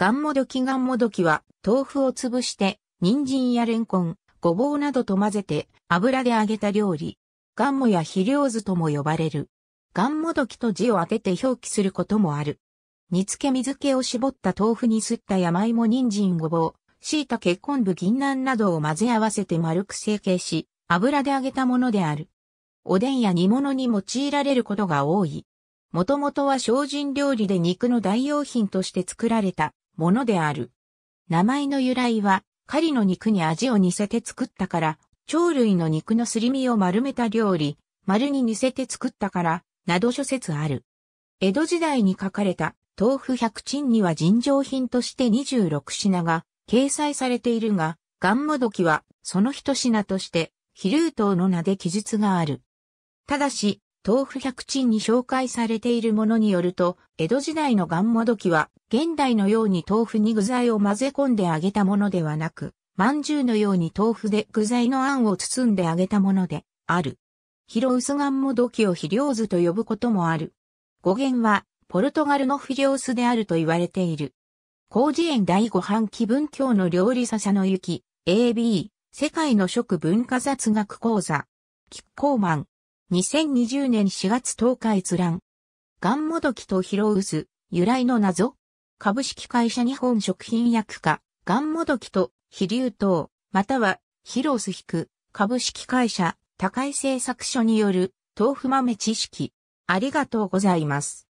ガンモドキガンモドキは、豆腐を潰して、人参やレンコン、ごぼうなどと混ぜて、油で揚げた料理。ガンモや肥料図とも呼ばれる。ガンモドキと字を当てて表記することもある。煮付け水気を絞った豆腐にすった山芋人参ごぼう、椎茸昆布銀杏などを混ぜ合わせて丸く成形し、油で揚げたものである。おでんや煮物に用いられることが多い。もともとは精進料理で肉の代用品として作られたものである。名前の由来は、狩りの肉に味を似せて作ったから、鳥類の肉のすり身を丸めた料理、丸に似せて作ったから、など諸説ある。江戸時代に書かれた豆腐百珍には尋常品として26品が掲載されているが、ガンモドキはその一品として、飛竜頭の名で記述がある。ただし、豆腐百珍に紹介されているものによると、江戸時代のガンモドキは、現代のように豆腐に具材を混ぜ込んで揚げたものではなく、まんじゅうのように豆腐で具材のあんを包んで揚げたもので、ある。広薄ガンモドキを肥料図と呼ぶこともある。語源は、ポルトガルの肥料リスであると言われている。工事園第五半期文教の料理笹の雪、AB、世界の食文化雑学講座、キッコーマン。2020年4月10日閲覧。ガンモドキとヒロウス由来の謎株式会社日本食品薬科、ガンモドキと、飛竜ウ、または、ヒロウス引株式会社、高井製作所による、豆腐豆知識。ありがとうございます。